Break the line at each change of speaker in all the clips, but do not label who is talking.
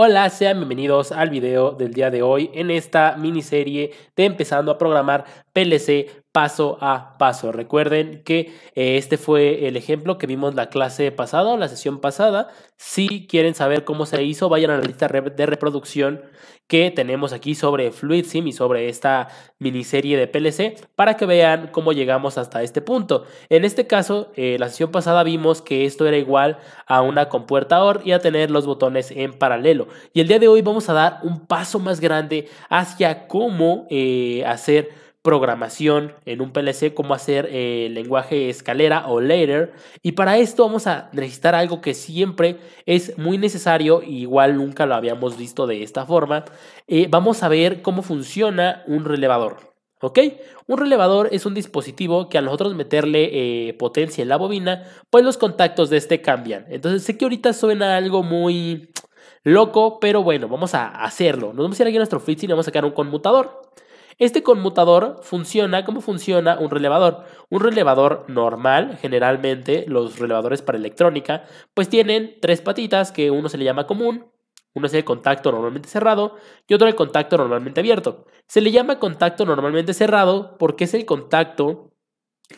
Hola, sean bienvenidos al video del día de hoy en esta miniserie de empezando a programar PLC paso a paso. Recuerden que eh, este fue el ejemplo que vimos la clase pasada o la sesión pasada. Si quieren saber cómo se hizo, vayan a la lista de reproducción que tenemos aquí sobre FluidSim y sobre esta miniserie de PLC para que vean cómo llegamos hasta este punto. En este caso, eh, la sesión pasada vimos que esto era igual a una compuerta OR y a tener los botones en paralelo. Y el día de hoy vamos a dar un paso más grande hacia cómo eh, hacer programación en un PLC, cómo hacer el eh, lenguaje escalera o later. Y para esto vamos a necesitar algo que siempre es muy necesario, igual nunca lo habíamos visto de esta forma. Eh, vamos a ver cómo funciona un relevador. ¿Ok? Un relevador es un dispositivo que a nosotros meterle eh, potencia en la bobina, pues los contactos de este cambian. Entonces sé que ahorita suena algo muy loco, pero bueno, vamos a hacerlo. Nos vamos a ir aquí a nuestro Fritz y vamos a sacar un conmutador. Este conmutador funciona como funciona un relevador. Un relevador normal, generalmente los relevadores para electrónica, pues tienen tres patitas que uno se le llama común, uno es el contacto normalmente cerrado y otro el contacto normalmente abierto. Se le llama contacto normalmente cerrado porque es el contacto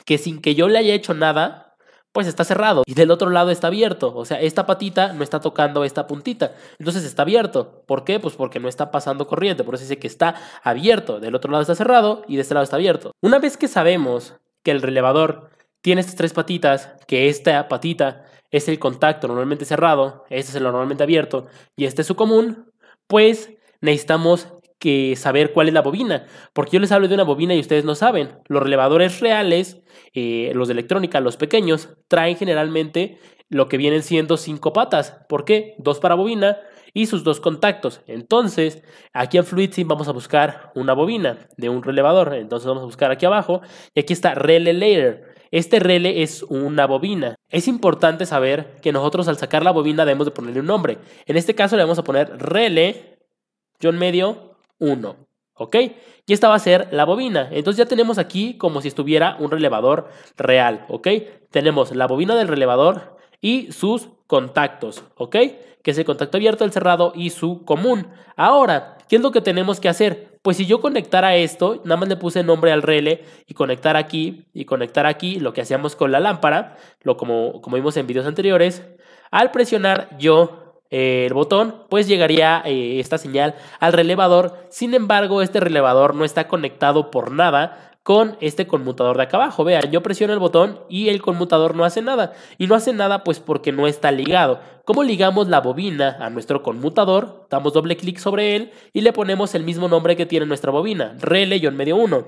que sin que yo le haya hecho nada, pues está cerrado y del otro lado está abierto. O sea, esta patita no está tocando esta puntita. Entonces está abierto. ¿Por qué? Pues porque no está pasando corriente. Por eso dice que está abierto. Del otro lado está cerrado y de este lado está abierto. Una vez que sabemos que el relevador tiene estas tres patitas, que esta patita es el contacto normalmente cerrado, este es el normalmente abierto y este es su común, pues necesitamos que saber cuál es la bobina, porque yo les hablo de una bobina y ustedes no saben. Los relevadores reales, eh, los de electrónica, los pequeños, traen generalmente lo que vienen siendo cinco patas. ¿Por qué? Dos para bobina y sus dos contactos. Entonces, aquí en FluidSim vamos a buscar una bobina de un relevador. Entonces vamos a buscar aquí abajo y aquí está Rele Layer. Este relé es una bobina. Es importante saber que nosotros al sacar la bobina debemos de ponerle un nombre. En este caso le vamos a poner Rele John medio, 1. ¿Ok? Y esta va a ser la bobina. Entonces ya tenemos aquí como si estuviera un relevador real. ¿Ok? Tenemos la bobina del relevador y sus contactos. ¿Ok? Que es el contacto abierto, el cerrado y su común. Ahora, ¿qué es lo que tenemos que hacer? Pues si yo conectara esto, nada más le puse nombre al relé y conectar aquí y conectar aquí, lo que hacíamos con la lámpara, lo como, como vimos en videos anteriores, al presionar yo eh, el botón, pues llegaría eh, esta señal al relevador. Sin embargo, este relevador no está conectado por nada con este conmutador de acá abajo. Vean, yo presiono el botón y el conmutador no hace nada. Y no hace nada pues porque no está ligado. ¿Cómo ligamos la bobina a nuestro conmutador? Damos doble clic sobre él y le ponemos el mismo nombre que tiene nuestra bobina. rele medio 1.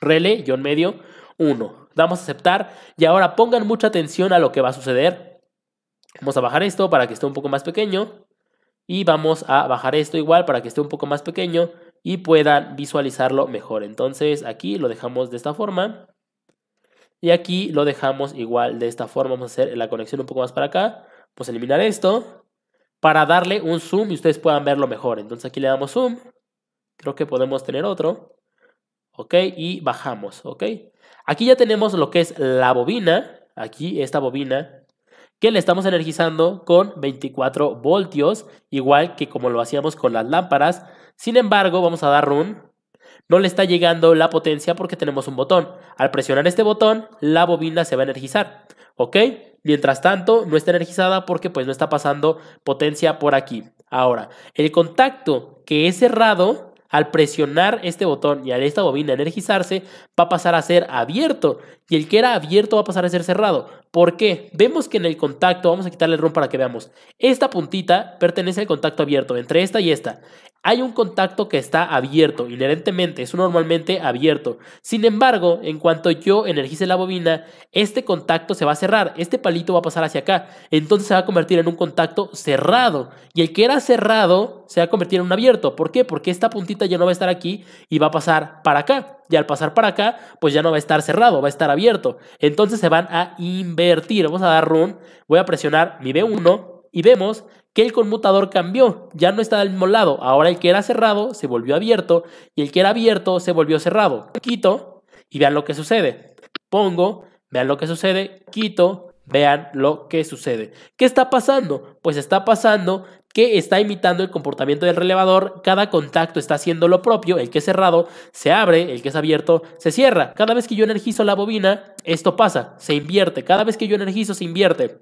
rele medio 1. Damos a aceptar y ahora pongan mucha atención a lo que va a suceder Vamos a bajar esto para que esté un poco más pequeño. Y vamos a bajar esto igual para que esté un poco más pequeño y puedan visualizarlo mejor. Entonces aquí lo dejamos de esta forma. Y aquí lo dejamos igual de esta forma. Vamos a hacer la conexión un poco más para acá. Vamos a eliminar esto para darle un zoom y ustedes puedan verlo mejor. Entonces aquí le damos zoom. Creo que podemos tener otro. ¿Ok? Y bajamos. ¿Ok? Aquí ya tenemos lo que es la bobina. Aquí esta bobina que le estamos energizando con 24 voltios, igual que como lo hacíamos con las lámparas. Sin embargo, vamos a dar run. No le está llegando la potencia porque tenemos un botón. Al presionar este botón, la bobina se va a energizar, ¿ok? Mientras tanto, no está energizada porque pues no está pasando potencia por aquí. Ahora, el contacto que es cerrado al presionar este botón y a esta bobina energizarse, va a pasar a ser abierto y el que era abierto va a pasar a ser cerrado. ¿Por qué? Vemos que en el contacto, vamos a quitarle el ROM para que veamos. Esta puntita pertenece al contacto abierto entre esta y esta hay un contacto que está abierto, inherentemente, es normalmente abierto. Sin embargo, en cuanto yo energice la bobina, este contacto se va a cerrar, este palito va a pasar hacia acá, entonces se va a convertir en un contacto cerrado. Y el que era cerrado se va a convertir en un abierto. ¿Por qué? Porque esta puntita ya no va a estar aquí y va a pasar para acá. Y al pasar para acá, pues ya no va a estar cerrado, va a estar abierto. Entonces se van a invertir. Vamos a dar run, voy a presionar mi B1 y vemos que el conmutador cambió, ya no está del mismo lado, ahora el que era cerrado se volvió abierto y el que era abierto se volvió cerrado. Quito y vean lo que sucede. Pongo, vean lo que sucede, quito, vean lo que sucede. ¿Qué está pasando? Pues está pasando que está imitando el comportamiento del relevador, cada contacto está haciendo lo propio, el que es cerrado se abre, el que es abierto se cierra. Cada vez que yo energizo la bobina, esto pasa, se invierte, cada vez que yo energizo se invierte.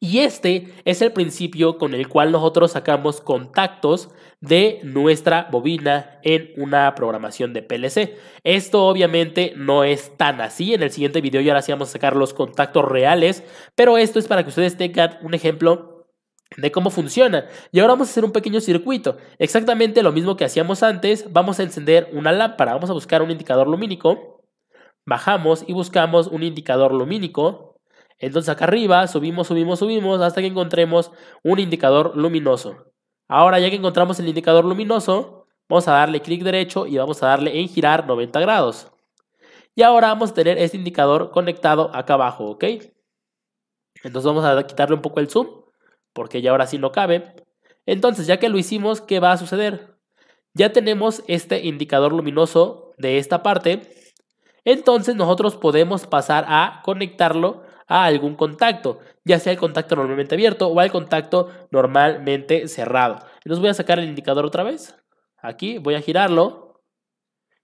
Y este es el principio con el cual nosotros sacamos contactos de nuestra bobina en una programación de PLC. Esto obviamente no es tan así. En el siguiente video ya ahora vamos a sacar los contactos reales, pero esto es para que ustedes tengan un ejemplo de cómo funciona. Y ahora vamos a hacer un pequeño circuito. Exactamente lo mismo que hacíamos antes. Vamos a encender una lámpara. Vamos a buscar un indicador lumínico. Bajamos y buscamos un indicador lumínico. Entonces acá arriba subimos, subimos, subimos hasta que encontremos un indicador luminoso. Ahora ya que encontramos el indicador luminoso, vamos a darle clic derecho y vamos a darle en girar 90 grados. Y ahora vamos a tener este indicador conectado acá abajo, ¿ok? Entonces vamos a quitarle un poco el zoom, porque ya ahora sí no cabe. Entonces ya que lo hicimos, ¿qué va a suceder? Ya tenemos este indicador luminoso de esta parte. Entonces nosotros podemos pasar a conectarlo a algún contacto, ya sea el contacto normalmente abierto o al contacto normalmente cerrado. Entonces voy a sacar el indicador otra vez. Aquí voy a girarlo.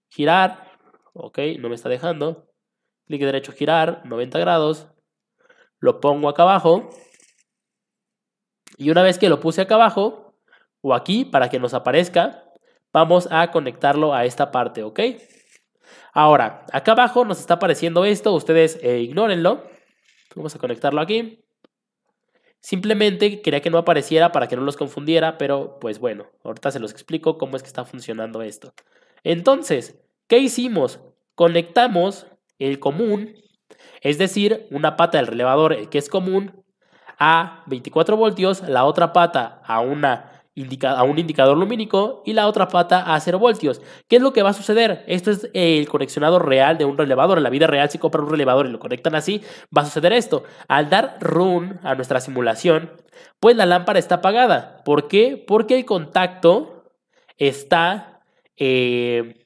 Girar. Ok, no me está dejando. Clic derecho, girar, 90 grados. Lo pongo acá abajo. Y una vez que lo puse acá abajo, o aquí, para que nos aparezca, vamos a conectarlo a esta parte, ¿ok? Ahora, acá abajo nos está apareciendo esto, ustedes eh, ignórenlo. Vamos a conectarlo aquí. Simplemente quería que no apareciera para que no los confundiera, pero pues bueno, ahorita se los explico cómo es que está funcionando esto. Entonces, ¿qué hicimos? Conectamos el común, es decir, una pata del relevador, eh, que es común, a 24 voltios, la otra pata a una a un mm. indicador lumínico y la otra pata a 0 voltios. ¿Qué es lo que va a suceder? Esto es el conexionado real de un relevador. En la vida real, si compran un relevador y lo conectan así, va a suceder esto. Al dar run a nuestra simulación, pues la lámpara está apagada. ¿Por qué? Porque el contacto está eh,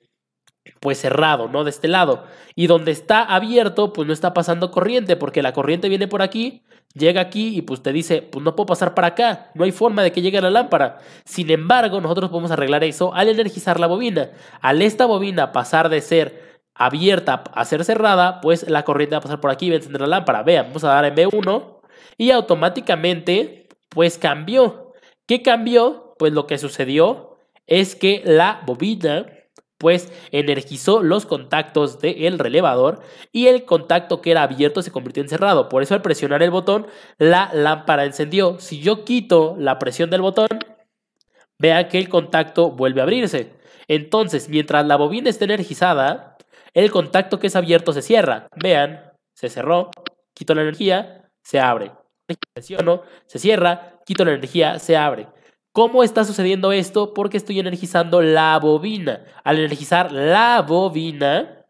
pues cerrado, ¿no? De este lado. Y donde está abierto, pues no está pasando corriente, porque la corriente viene por aquí llega aquí y pues te dice, pues no puedo pasar para acá, no hay forma de que llegue la lámpara. Sin embargo, nosotros podemos arreglar eso al energizar la bobina. Al esta bobina pasar de ser abierta a ser cerrada, pues la corriente va a pasar por aquí y va a encender la lámpara. Vean, vamos a dar en B1 y automáticamente pues cambió. ¿Qué cambió? Pues lo que sucedió es que la bobina pues energizó los contactos del relevador y el contacto que era abierto se convirtió en cerrado. Por eso al presionar el botón, la lámpara encendió. Si yo quito la presión del botón, vean que el contacto vuelve a abrirse. Entonces, mientras la bobina está energizada, el contacto que es abierto se cierra. Vean, se cerró, quito la energía, se abre. Presiono, se cierra, quito la energía, se abre. ¿Cómo está sucediendo esto? Porque estoy energizando la bobina. Al energizar la bobina,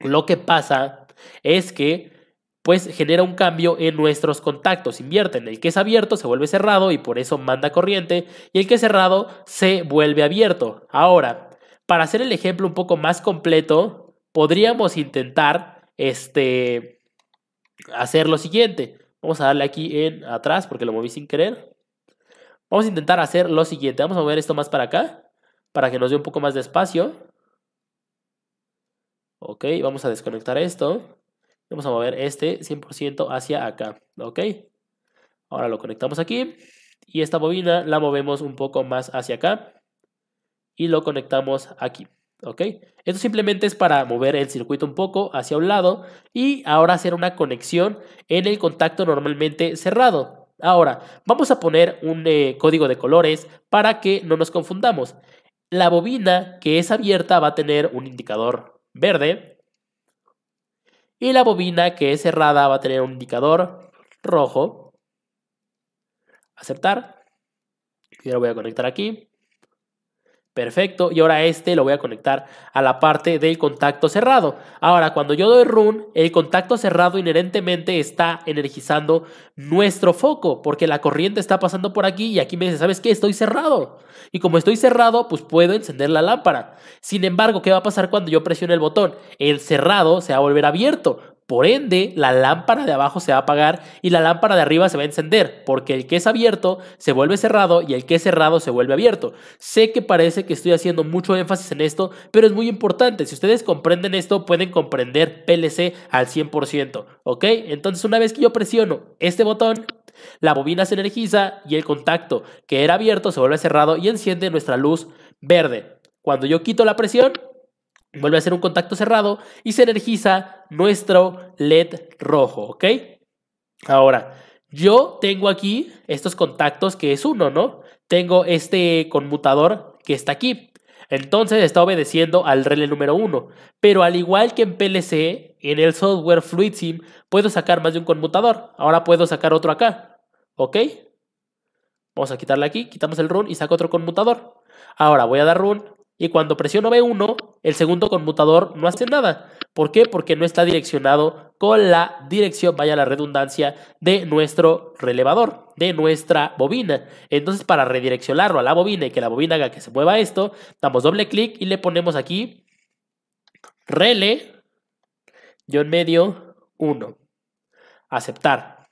lo que pasa es que pues genera un cambio en nuestros contactos. Invierten, el que es abierto se vuelve cerrado y por eso manda corriente, y el que es cerrado se vuelve abierto. Ahora, para hacer el ejemplo un poco más completo, podríamos intentar este, hacer lo siguiente. Vamos a darle aquí en atrás porque lo moví sin querer. Vamos a intentar hacer lo siguiente. Vamos a mover esto más para acá, para que nos dé un poco más de espacio. Ok, vamos a desconectar esto. Vamos a mover este 100% hacia acá. Ok, ahora lo conectamos aquí. Y esta bobina la movemos un poco más hacia acá. Y lo conectamos aquí. ¿ok? Esto simplemente es para mover el circuito un poco hacia un lado y ahora hacer una conexión en el contacto normalmente cerrado. Ahora, vamos a poner un eh, código de colores para que no nos confundamos. La bobina que es abierta va a tener un indicador verde y la bobina que es cerrada va a tener un indicador rojo. Aceptar. y ahora voy a conectar aquí. Perfecto, y ahora este lo voy a conectar a la parte del contacto cerrado. Ahora, cuando yo doy run, el contacto cerrado inherentemente está energizando nuestro foco, porque la corriente está pasando por aquí y aquí me dice, ¿sabes qué? Estoy cerrado. Y como estoy cerrado, pues puedo encender la lámpara. Sin embargo, ¿qué va a pasar cuando yo presione el botón? El cerrado se va a volver abierto, por ende, la lámpara de abajo se va a apagar y la lámpara de arriba se va a encender, porque el que es abierto se vuelve cerrado y el que es cerrado se vuelve abierto. Sé que parece que estoy haciendo mucho énfasis en esto, pero es muy importante. Si ustedes comprenden esto, pueden comprender PLC al 100%, ¿ok? Entonces, una vez que yo presiono este botón, la bobina se energiza y el contacto que era abierto se vuelve cerrado y enciende nuestra luz verde. Cuando yo quito la presión, Vuelve a ser un contacto cerrado y se energiza nuestro LED rojo, ¿ok? Ahora, yo tengo aquí estos contactos que es uno, ¿no? Tengo este conmutador que está aquí. Entonces está obedeciendo al relé número uno. Pero al igual que en PLC, en el software FluidSim, puedo sacar más de un conmutador. Ahora puedo sacar otro acá. ¿Ok? Vamos a quitarle aquí, quitamos el run y saco otro conmutador. Ahora voy a dar run y cuando presiono B1, el segundo conmutador no hace nada. ¿Por qué? Porque no está direccionado con la dirección, vaya la redundancia, de nuestro relevador, de nuestra bobina. Entonces, para redireccionarlo a la bobina y que la bobina haga que se mueva esto, damos doble clic y le ponemos aquí rele, yo en medio, 1. Aceptar.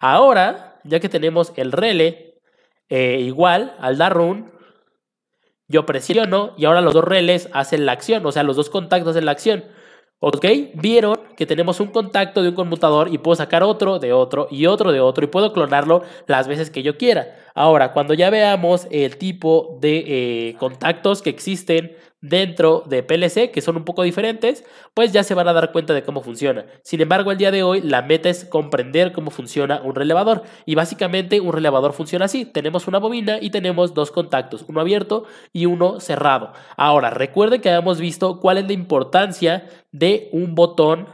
Ahora, ya que tenemos el rele eh, igual al dar darun, yo presiono y ahora los dos relés hacen la acción, o sea, los dos contactos hacen la acción. ¿Ok? Vieron que tenemos un contacto de un conmutador y puedo sacar otro de otro y otro de otro y puedo clonarlo las veces que yo quiera. Ahora, cuando ya veamos el tipo de eh, contactos que existen dentro de PLC, que son un poco diferentes, pues ya se van a dar cuenta de cómo funciona. Sin embargo, el día de hoy la meta es comprender cómo funciona un relevador. Y básicamente un relevador funciona así. Tenemos una bobina y tenemos dos contactos, uno abierto y uno cerrado. Ahora, recuerden que habíamos visto cuál es la importancia de un botón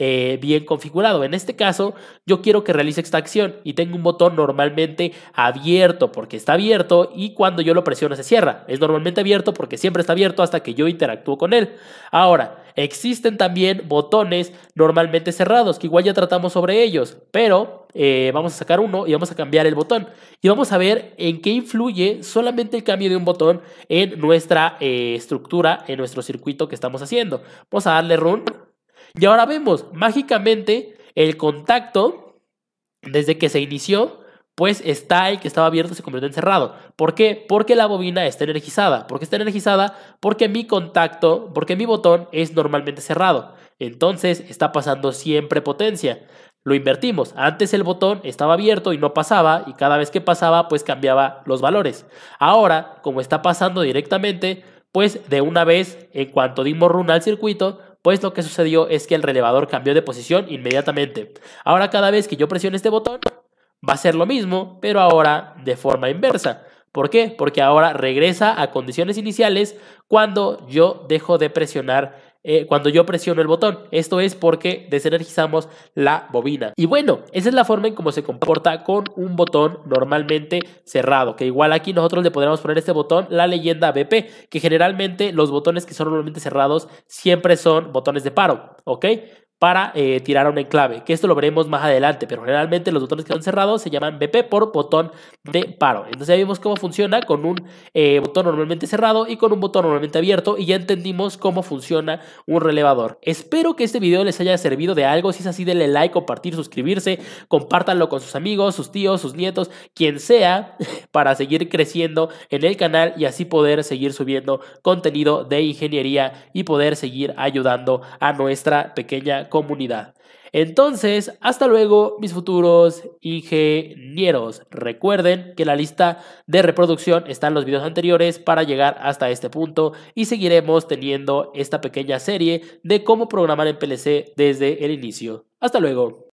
eh, bien configurado. En este caso, yo quiero que realice esta acción y tengo un botón normalmente abierto porque está abierto y cuando yo lo presiono se cierra. Es normalmente abierto porque siempre está abierto hasta que yo interactúo con él. Ahora, existen también botones normalmente cerrados, que igual ya tratamos sobre ellos, pero eh, vamos a sacar uno y vamos a cambiar el botón. Y vamos a ver en qué influye solamente el cambio de un botón en nuestra eh, estructura, en nuestro circuito que estamos haciendo. Vamos a darle run y ahora vemos, mágicamente, el contacto, desde que se inició, pues está el que estaba abierto se convirtió en cerrado. ¿Por qué? Porque la bobina está energizada. ¿Por qué está energizada? Porque mi contacto, porque mi botón es normalmente cerrado. Entonces está pasando siempre potencia. Lo invertimos. Antes el botón estaba abierto y no pasaba y cada vez que pasaba pues cambiaba los valores. Ahora, como está pasando directamente, pues de una vez, en cuanto dimos run al circuito, pues lo que sucedió es que el relevador cambió de posición inmediatamente. Ahora cada vez que yo presione este botón, va a ser lo mismo, pero ahora de forma inversa. ¿Por qué? Porque ahora regresa a condiciones iniciales cuando yo dejo de presionar eh, cuando yo presiono el botón. Esto es porque desenergizamos la bobina. Y bueno, esa es la forma en cómo se comporta con un botón normalmente cerrado. Que igual aquí nosotros le podríamos poner este botón, la leyenda BP, que generalmente los botones que son normalmente cerrados siempre son botones de paro. ¿Ok? para eh, tirar a un enclave, que esto lo veremos más adelante, pero generalmente los botones que están cerrados se llaman BP por botón de paro. Entonces ya vimos cómo funciona con un eh, botón normalmente cerrado y con un botón normalmente abierto y ya entendimos cómo funciona un relevador. Espero que este video les haya servido de algo, si es así denle like, compartir, suscribirse, compártanlo con sus amigos, sus tíos, sus nietos, quien sea, para seguir creciendo en el canal y así poder seguir subiendo contenido de ingeniería y poder seguir ayudando a nuestra pequeña comunidad. Entonces, hasta luego mis futuros ingenieros. Recuerden que la lista de reproducción está en los videos anteriores para llegar hasta este punto y seguiremos teniendo esta pequeña serie de cómo programar en PLC desde el inicio. Hasta luego.